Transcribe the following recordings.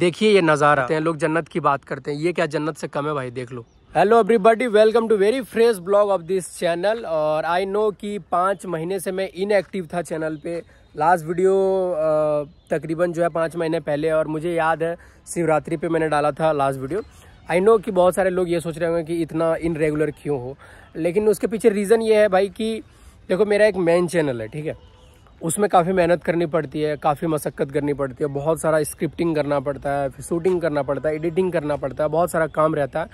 देखिए ये नज़ारा हैं लोग जन्नत की बात करते हैं ये क्या जन्नत से कम है भाई देख लो hello everybody welcome to very fresh blog of this channel और आई नो कि पाँच महीने से मैं इनएक्टिव था चैनल पे लास्ट वीडियो तकरीबन जो है पाँच महीने पहले और मुझे याद है शिवरात्रि पे मैंने डाला था लास्ट वीडियो आई नो कि बहुत सारे लोग ये सोच रहे होंगे कि इतना इनरेगुलर क्यों हो लेकिन उसके पीछे रीज़न ये है भाई कि देखो मेरा एक मेन चैनल है ठीक है उसमें काफ़ी मेहनत करनी पड़ती है काफ़ी मशक्क़त करनी पड़ती है बहुत सारा स्क्रिप्टिंग करना पड़ता है फिर शूटिंग करना पड़ता है एडिटिंग करना पड़ता है बहुत सारा काम रहता है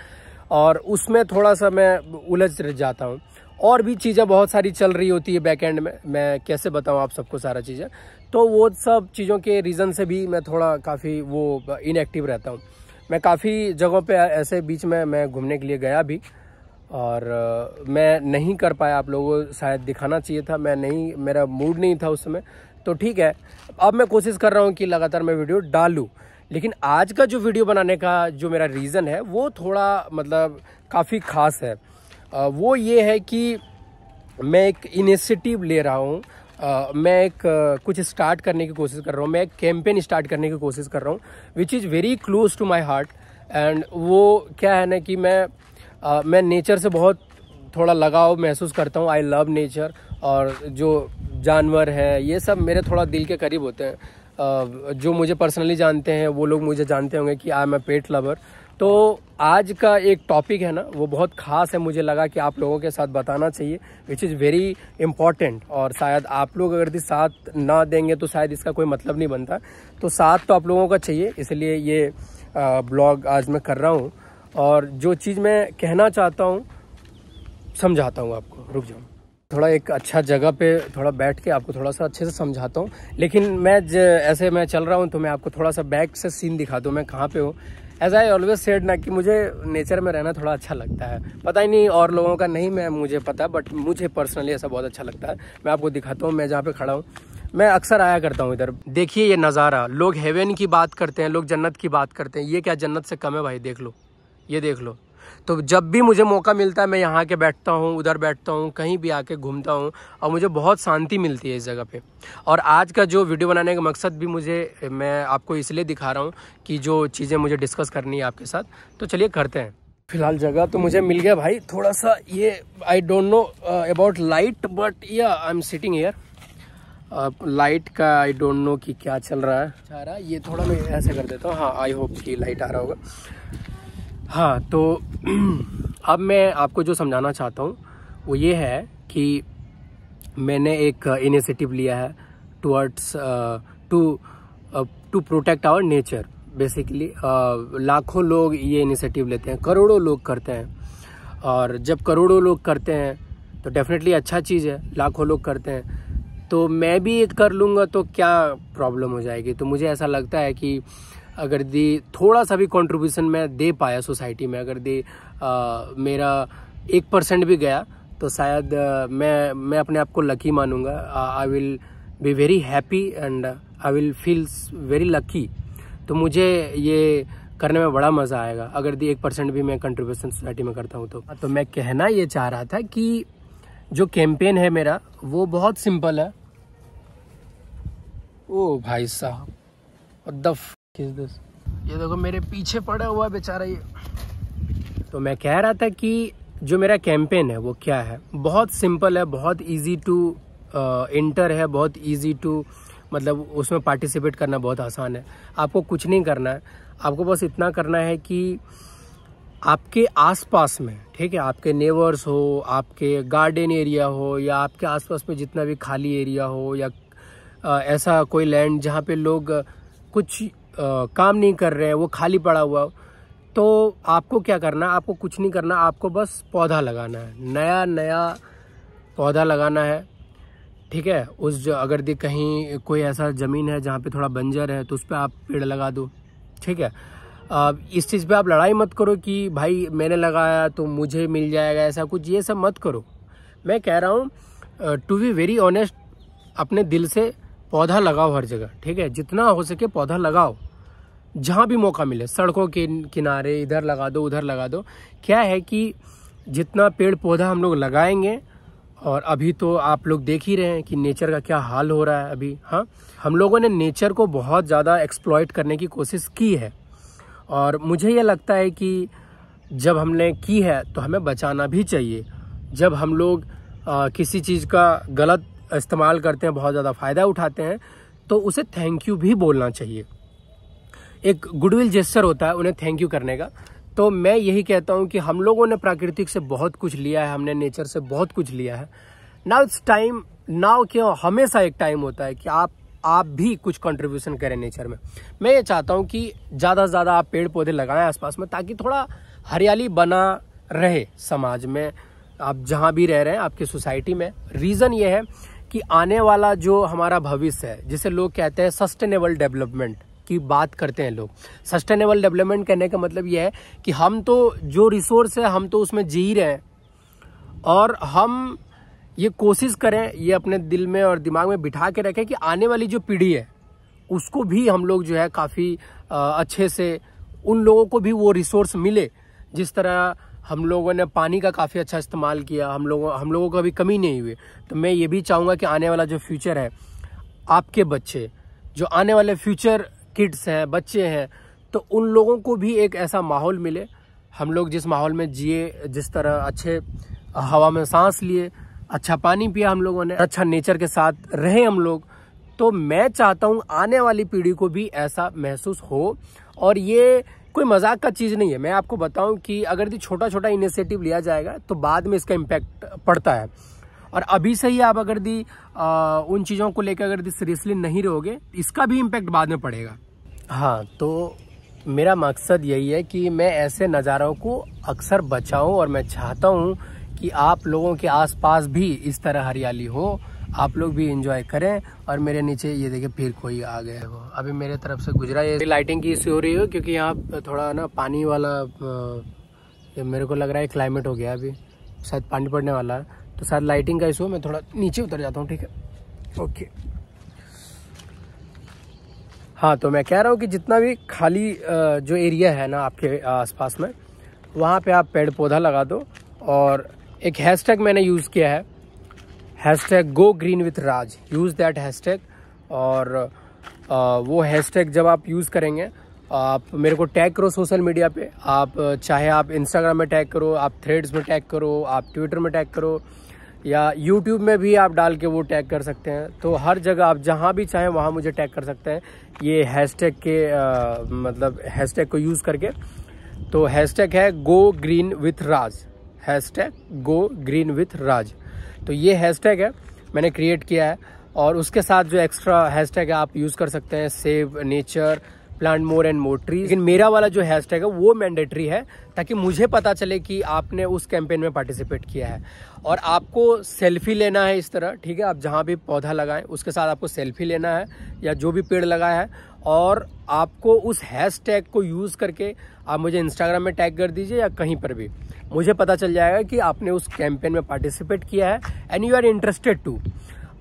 और उसमें थोड़ा सा मैं उलझ जाता हूँ और भी चीज़ें बहुत सारी चल रही होती है बैक एंड में मैं कैसे बताऊँ आप सबको सारा चीज़ें तो वो सब चीज़ों के रीज़न से भी मैं थोड़ा काफ़ी वो इनएक्टिव रहता हूँ मैं काफ़ी जगहों पर ऐसे बीच में मैं घूमने के लिए गया भी और मैं नहीं कर पाया आप लोगों को शायद दिखाना चाहिए था मैं नहीं मेरा मूड नहीं था उस समय तो ठीक है अब मैं कोशिश कर रहा हूँ कि लगातार मैं वीडियो डालूँ लेकिन आज का जो वीडियो बनाने का जो मेरा रीज़न है वो थोड़ा मतलब काफ़ी ख़ास है वो ये है कि मैं एक इनिशिएटिव ले रहा हूँ मैं एक कुछ स्टार्ट करने की कोशिश कर रहा हूँ मैं एक कैंपेन स्टार्ट करने की कोशिश कर रहा हूँ which is very close to my heart and वो क्या है ना कि मैं आ, मैं नेचर से बहुत थोड़ा लगाव महसूस करता हूँ आई लव नेचर और जो जानवर हैं ये सब मेरे थोड़ा दिल के करीब होते हैं जो मुझे पर्सनली जानते हैं वो लोग मुझे जानते होंगे कि I M A pet lover तो आज का एक टॉपिक है ना वो बहुत खास है मुझे लगा कि आप लोगों के साथ बताना चाहिए विच इज़ वेरी इम्पॉर्टेंट और शायद आप लोग अगर यदि साथ ना देंगे तो शायद इसका कोई मतलब नहीं बनता तो साथ तो आप लोगों का चाहिए इसलिए ये ब्लॉग आज मैं कर रहा हूँ और जो चीज़ मैं कहना चाहता हूँ समझाता हूँ आपको रुक जाओ थोड़ा एक अच्छा जगह पे थोड़ा बैठ के आपको थोड़ा सा अच्छे से समझाता हूँ लेकिन मैं ज, ऐसे मैं चल रहा हूँ तो मैं आपको थोड़ा सा बैक से सीन दिखा दूँ मैं कहाँ पे हूँ एज आई ऑलवेज सेड ना कि मुझे नेचर में रहना थोड़ा अच्छा लगता है पता ही नहीं और लोगों का नहीं मैं मुझे पता बट मुझे पर्सनली ऐसा बहुत अच्छा लगता है मैं आपको दिखाता हूँ मैं जहाँ पे खड़ा हूँ मैं अक्सर आया करता हूँ इधर देखिए ये नज़ारा लोग हेवन की बात करते हैं लोग जन्नत की बात करते हैं ये क्या जन्नत से कम है भाई देख लो ये देख लो तो जब भी मुझे मौका मिलता है मैं यहाँ के बैठता हूँ उधर बैठता हूँ कहीं भी आके घूमता हूँ और मुझे बहुत शांति मिलती है इस जगह पे और आज का जो वीडियो बनाने का मकसद भी मुझे मैं आपको इसलिए दिखा रहा हूँ कि जो चीज़ें मुझे डिस्कस करनी है आपके साथ तो चलिए करते हैं फिलहाल जगह तो मुझे मिल गया भाई थोड़ा सा ये I don't know about light but yeah I am sitting here light का आई डोंट नो कि क्या चल रहा है चाह अच्छा, रहा ये थोड़ा मैं ऐसे कर देता हूँ हाँ आई होप कि लाइट आ रहा होगा हाँ तो अब मैं आपको जो समझाना चाहता हूँ वो ये है कि मैंने एक इनिशिएटिव लिया है towards to to protect our nature basically लाखों लोग ये इनिशिएटिव लेते हैं करोड़ों लोग करते हैं और जब करोड़ों लोग करते हैं तो डेफिनेटली अच्छा चीज़ है लाखों लोग करते हैं तो मैं भी कर लूँगा तो क्या प्रॉब्लम हो जाएगी तो मुझे ऐसा लगता है कि अगर दे थोड़ा सा भी कंट्रीब्यूशन मैं दे पाया सोसाइटी में अगर दे आ, मेरा एक परसेंट भी गया तो शायद मैं मैं अपने आप को लकी मानूंगा I will be very happy and I will feel very lucky तो मुझे ये करने में बड़ा मज़ा आएगा अगर दी एक परसेंट भी मैं कंट्रीब्यूशन सोसाइटी में करता हूँ तो तो मैं कहना ये चाह रहा था कि जो कैंपेन है मेरा वो बहुत सिंपल है ओ भाई साहब द ये देखो मेरे पीछे पड़ा हुआ बेचारा ये तो मैं कह रहा था कि जो मेरा कैंपेन है वो क्या है बहुत सिंपल है बहुत इजी टू इंटर है बहुत इजी टू मतलब उसमें पार्टिसिपेट करना बहुत आसान है आपको कुछ नहीं करना है आपको बस इतना करना है कि आपके आसपास में ठीक है आपके नेवर्स हो आपके गार्डन एरिया हो या आपके आसपास में जितना भी खाली एरिया हो या आ, ऐसा कोई लैंड जहाँ पे लोग कुछ काम नहीं कर रहे हैं वो खाली पड़ा हुआ तो आपको क्या करना आपको कुछ नहीं करना आपको बस पौधा लगाना है नया नया पौधा लगाना है ठीक है उस जो अगर दे कहीं कोई ऐसा ज़मीन है जहाँ पे थोड़ा बंजर है तो उस पर आप पेड़ लगा दो ठीक है अब इस चीज़ पे आप लड़ाई मत करो कि भाई मैंने लगाया तो मुझे मिल जाएगा ऐसा कुछ ये सब मत करो मैं कह रहा हूँ टू बी वेरी ऑनेस्ट अपने दिल से पौधा लगाओ हर जगह ठीक है जितना हो सके पौधा लगाओ जहाँ भी मौका मिले सड़कों के किनारे इधर लगा दो उधर लगा दो क्या है कि जितना पेड़ पौधा हम लोग लगाएंगे और अभी तो आप लोग देख ही रहे हैं कि नेचर का क्या हाल हो रहा है अभी हाँ हम लोगों ने नेचर को बहुत ज़्यादा एक्सप्लॉयट करने की कोशिश की है और मुझे यह लगता है कि जब हमने की है तो हमें बचाना भी चाहिए जब हम लोग आ, किसी चीज़ का गलत इस्तेमाल करते हैं बहुत ज़्यादा फ़ायदा उठाते हैं तो उसे थैंक यू भी बोलना चाहिए एक गुडविल जेस्टर होता है उन्हें थैंक यू करने का तो मैं यही कहता हूँ कि हम लोगों ने प्राकृतिक से बहुत कुछ लिया है हमने नेचर से बहुत कुछ लिया है नाउ इट्स टाइम नाउ क्यों हमेशा एक टाइम होता है कि आप आप भी कुछ कंट्रीब्यूशन करें नेचर में मैं ये चाहता हूँ कि ज़्यादा से ज़्यादा आप पेड़ पौधे लगाएं आसपास में ताकि थोड़ा हरियाली बना रहे समाज में आप जहाँ भी रह रहे हैं आपकी सोसाइटी में रीज़न ये है कि आने वाला जो हमारा भविष्य है जिसे लोग कहते हैं सस्टेनेबल डेवलपमेंट की बात करते हैं लोग सस्टेनेबल डेवलपमेंट कहने का मतलब यह है कि हम तो जो रिसोर्स है हम तो उसमें जी रहे हैं और हम ये कोशिश करें ये अपने दिल में और दिमाग में बिठा के रखें कि आने वाली जो पीढ़ी है उसको भी हम लोग जो है काफ़ी अच्छे से उन लोगों को भी वो रिसोर्स मिले जिस तरह हम लोगों ने पानी का काफ़ी अच्छा इस्तेमाल किया हम लोगों हम लोगों को अभी कमी नहीं हुई तो मैं ये भी चाहूँगा कि आने वाला जो फ्यूचर है आपके बच्चे जो आने वाले फ्यूचर किड्स हैं बच्चे हैं तो उन लोगों को भी एक ऐसा माहौल मिले हम लोग जिस माहौल में जिए जिस तरह अच्छे हवा में सांस लिए अच्छा पानी पिया हम लोगों ने अच्छा नेचर के साथ रहे हम लोग तो मैं चाहता हूँ आने वाली पीढ़ी को भी ऐसा महसूस हो और ये कोई मजाक का चीज़ नहीं है मैं आपको बताऊँ कि अगर ये छोटा छोटा इनिशिएटिव लिया जाएगा तो बाद में इसका इम्पैक्ट पड़ता है और अभी से ही आप अगर दी उन चीज़ों को लेकर अगर दी सीरियसली नहीं रहोगे इसका भी इम्पैक्ट बाद में पड़ेगा हाँ तो मेरा मकसद यही है कि मैं ऐसे नज़ारों को अक्सर बचाऊं और मैं चाहता हूं कि आप लोगों के आसपास भी इस तरह हरियाली हो आप लोग भी इंजॉय करें और मेरे नीचे ये देखिए फिर कोई आ गया हो अभी मेरे तरफ से गुजरा ये लाइटिंग की इश्यू हो रही हो क्योंकि यहाँ थोड़ा ना पानी वाला ये मेरे को लग रहा है क्लाइमेट हो गया अभी शायद पानी पड़ने वाला है तो शायद लाइटिंग का इशू मैं थोड़ा नीचे उतर जाता हूँ ठीक है ओके हाँ तो मैं कह रहा हूँ कि जितना भी खाली जो एरिया है ना आपके आसपास में वहाँ पे आप पेड़ पौधा लगा दो और एक हैशटैग मैंने यूज़ किया है hashtag go green with Raj use that hashtag और वो हैशटैग जब आप यूज़ करेंगे आप मेरे को टैग करो सोशल मीडिया पे आप चाहे आप इंस्टाग्राम में टैग करो आप थ्रेड्स में टैग करो आप ट्विटर में टैग करो या यूट्यूब में भी आप डाल के वो टैग कर सकते हैं तो हर जगह आप जहाँ भी चाहें वहाँ मुझे टैग कर सकते हैं ये हैशटैग के आ, मतलब हैशटैग को यूज़ करके तो हैशटैग है go green with Raj hashtag go green with Raj तो ये हैशटैग है मैंने क्रिएट किया है और उसके साथ जो एक्स्ट्रा हैशटैग है आप यूज़ कर सकते हैं save nature plant more and more tree लेकिन मेरा वाला जो हैशटैग है वो मैंडेटरी है ताकि मुझे पता चले कि आपने उस कैंपेन में पार्टिसिपेट किया है और आपको सेल्फी लेना है इस तरह ठीक है आप जहाँ भी पौधा लगाएं उसके साथ आपको सेल्फी लेना है या जो भी पेड़ लगाया है और आपको उस हैशटैग को यूज़ करके आप मुझे इंस्टाग्राम में टैग कर दीजिए या कहीं पर भी मुझे पता चल जाएगा कि आपने उस कैंपेन में पार्टिसिपेट किया है and you are interested to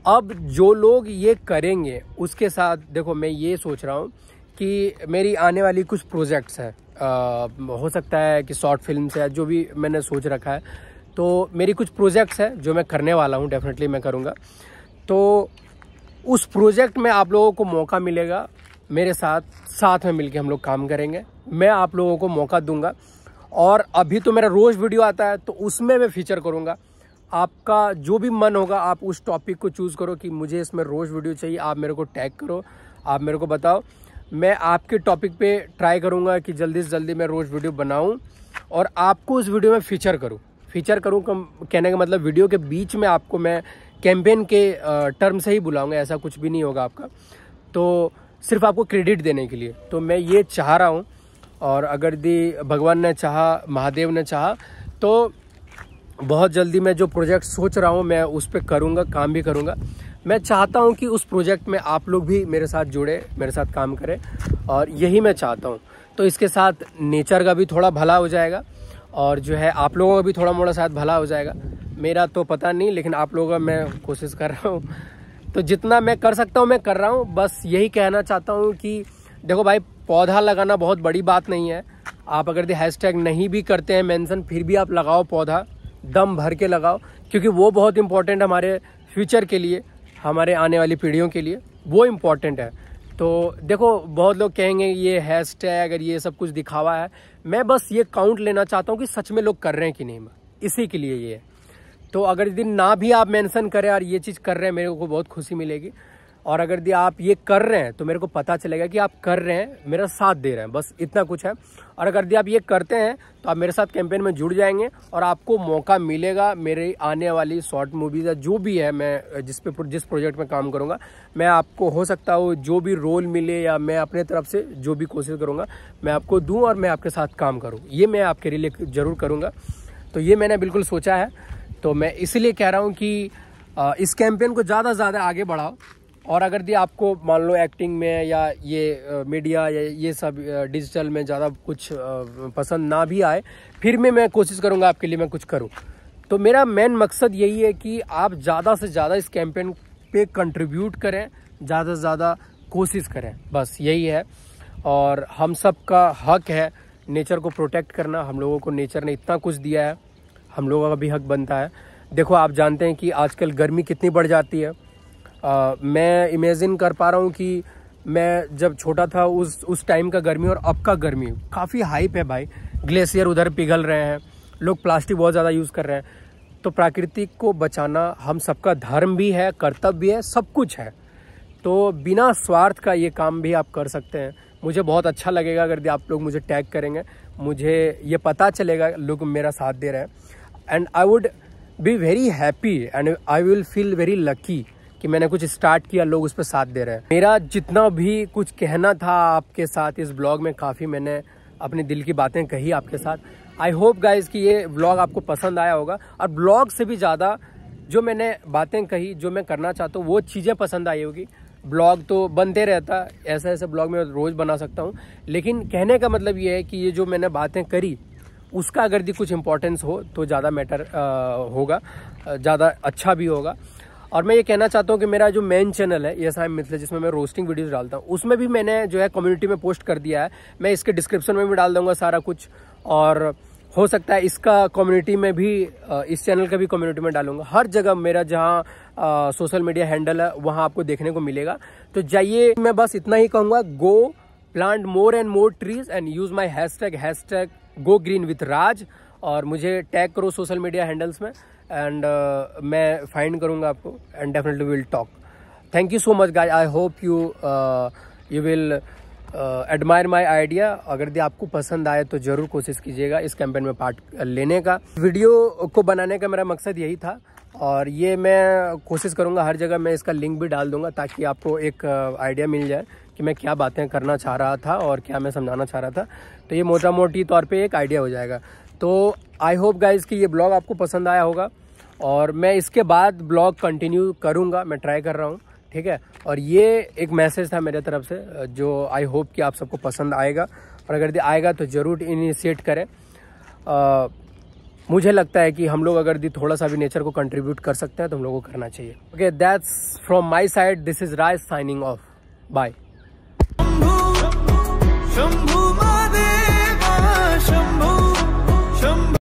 अब जो लोग ये करेंगे उसके साथ देखो मैं ये सोच रहा हूँ कि मेरी आने वाली कुछ प्रोजेक्ट्स हैं हो सकता है कि शॉर्ट फिल्म से जो भी मैंने सोच रखा है तो मेरी कुछ प्रोजेक्ट्स हैं जो मैं करने वाला हूँ डेफिनेटली मैं करूँगा तो उस प्रोजेक्ट में आप लोगों को मौका मिलेगा मेरे साथ साथ में मिलके हम लोग काम करेंगे मैं आप लोगों को मौका दूंगा और अभी तो मेरा रोज़ वीडियो आता है तो उसमें मैं फीचर करूँगा आपका जो भी मन होगा आप उस टॉपिक को चूज़ करो कि मुझे इसमें रोज़ वीडियो चाहिए आप मेरे को टैग करो आप मेरे को बताओ मैं आपके टॉपिक पे ट्राई करूँगा कि जल्दी से जल्दी मैं रोज़ वीडियो बनाऊँ और आपको उस वीडियो में फीचर करूँ फीचर करूँ कम कहने का मतलब वीडियो के बीच में आपको मैं कैंपेन के टर्म से ही बुलाऊँगा ऐसा कुछ भी नहीं होगा आपका तो सिर्फ आपको क्रेडिट देने के लिए तो मैं ये चाह रहा हूँ और अगर दी भगवान ने चाहा महादेव ने चाहा तो बहुत जल्दी मैं जो प्रोजेक्ट सोच रहा हूँ मैं उस पर करूँगा काम भी करूँगा मैं चाहता हूँ कि उस प्रोजेक्ट में आप लोग भी मेरे साथ जुड़े मेरे साथ काम करें और यही मैं चाहता हूँ तो इसके साथ नेचर का भी थोड़ा भला हो जाएगा और जो है आप लोगों का भी थोड़ा मोड़ा साथ भला हो जाएगा मेरा तो पता नहीं लेकिन आप लोगों का मैं कोशिश कर रहा हूँ तो जितना मैं कर सकता हूँ मैं कर रहा हूँ बस यही कहना चाहता हूँ कि देखो भाई पौधा लगाना बहुत बड़ी बात नहीं है आप अगर हैशटैग नहीं भी करते हैं मेंशन फिर भी आप लगाओ पौधा दम भर के लगाओ क्योंकि वो बहुत इम्पोर्टेंट हमारे फ्यूचर के लिए हमारे आने वाली पीढ़ियों के लिए वो इम्पॉर्टेंट है तो देखो बहुत लोग कहेंगे ये हैश टैग अगर ये सब कुछ दिखावा है मैं बस ये काउंट लेना चाहता हूँ कि सच में लोग कर रहे हैं कि नहीं इसी के लिए ये है तो अगर इस दिन ना भी आप मेंशन करें और ये चीज़ कर रहे हैं मेरे को बहुत खुशी मिलेगी और अगर दी आप ये कर रहे हैं तो मेरे को पता चलेगा कि आप कर रहे हैं मेरा साथ दे रहे हैं बस इतना कुछ है और अगर दी आप ये करते हैं तो आप मेरे साथ कैंपेन में जुड़ जाएंगे और आपको मौका मिलेगा मेरे आने वाली शॉर्ट मूवीज़ या जो भी है मैं जिस पे जिस प्रोजेक्ट में काम करूँगा मैं आपको हो सकता हूँ जो भी रोल मिले या मैं अपने तरफ से जो भी कोशिश करूँगा मैं आपको दूँ और मैं आपके साथ काम करूँ ये मैं आपके लिए ज़रूर करूँगा तो ये मैंने बिल्कुल सोचा है तो मैं इसलिए कह रहा हूँ कि इस कैंपेन को ज़्यादा से ज़्यादा आगे बढ़ाओ और अगर दी आपको मान लो एक्टिंग में या ये मीडिया या ये सब डिजिटल में ज़्यादा कुछ पसंद ना भी आए फिर भी मैं कोशिश करूँगा आपके लिए मैं कुछ करूँ तो मेरा मेन मकसद यही है कि आप ज़्यादा से ज़्यादा इस कैंपेन पे कंट्रीब्यूट करें ज़्यादा से ज़्यादा कोशिश करें बस यही है और हम सब का हक है नेचर को प्रोटेक्ट करना हम लोगों को नेचर ने इतना कुछ दिया है हम लोगों का भी हक बनता है देखो आप जानते हैं कि आजकल गर्मी कितनी बढ़ जाती है आ, मैं इमेजिन कर पा रहा हूँ कि मैं जब छोटा था उस उस टाइम का गर्मी और अब का गर्मी काफ़ी हाइप है भाई ग्लेशियर उधर पिघल रहे हैं लोग प्लास्टिक बहुत ज़्यादा यूज़ कर रहे हैं तो प्राकृतिक को बचाना हम सबका धर्म भी है कर्तव्य भी है सब कुछ है तो बिना स्वार्थ का ये काम भी आप कर सकते हैं मुझे बहुत अच्छा लगेगा अगर आप लोग मुझे टैग करेंगे मुझे ये पता चलेगा लोग मेरा साथ दे रहे हैं and I would be very happy and I will feel very lucky कि मैंने कुछ स्टार्ट किया लोग उस पर साथ दे रहे हैं मेरा जितना भी कुछ कहना था आपके साथ इस ब्लॉग में काफ़ी मैंने अपने दिल की बातें कही आपके साथ आई होप गाइज कि ये ब्लॉग आपको पसंद आया होगा और ब्लॉग से भी ज़्यादा जो मैंने बातें कही जो मैं करना चाहता हूँ वो चीज़ें पसंद आई होगी ब्लॉग तो बनते रहता ऐसा ऐसे ब्लॉग मैं रोज़ बना सकता हूँ लेकिन कहने का मतलब ये है कि ये जो मैंने बातें करी उसका अगर भी कुछ इम्पोर्टेंस हो तो ज़्यादा मैटर होगा ज़्यादा अच्छा भी होगा और मैं ये कहना चाहता हूँ कि मेरा जो मेन चैनल है ये साहब मिथिला जिसमें मैं रोस्टिंग वीडियोस डालता हूँ उसमें भी मैंने जो है कम्युनिटी में पोस्ट कर दिया है मैं इसके डिस्क्रिप्शन में भी डाल दूंगा सारा कुछ और हो सकता है इसका कम्युनिटी में भी इस चैनल का भी कम्युनिटी में डालूंगा हर जगह मेरा जहाँ सोशल मीडिया हैंडल है वहाँ आपको देखने को मिलेगा तो जाइए मैं बस इतना ही कहूँगा go plant more and more trees and use my hashtag hashtag go green with Raj और मुझे टैग करो सोशल मीडिया हैंडल्स में एंड uh, मैं फाइंड करूँगा आपको and definitely will talk thank you so much guys I hope you you will admire my idea अगर यदि आपको पसंद आए तो ज़रूर कोशिश कीजिएगा इस कैंपेन में पार्ट लेने का वीडियो को बनाने का मेरा मकसद यही था और ये मैं कोशिश करूँगा हर जगह मैं इसका लिंक भी डाल दूँगा ताकि आपको एक आइडिया uh, मिल जाए कि मैं क्या बातें करना चाह रहा था और क्या मैं समझाना चाह रहा था तो ये मोटा मोटी तौर पे एक आइडिया हो जाएगा तो आई होप गाइज कि ये ब्लॉग आपको पसंद आया होगा और मैं इसके बाद ब्लॉग कंटिन्यू करूँगा मैं ट्राई कर रहा हूँ ठीक है और ये एक मैसेज था मेरे तरफ से जो आई होप कि आप सबको पसंद आएगा और अगर आएगा तो ज़रूर इनिशिएट करें आ, मुझे लगता है कि हम लोग अगर दी थोड़ा सा भी नेचर को कंट्रीब्यूट कर सकते हैं तो हम लोग को करना चाहिए okay that's from my side this is Rai signing off bye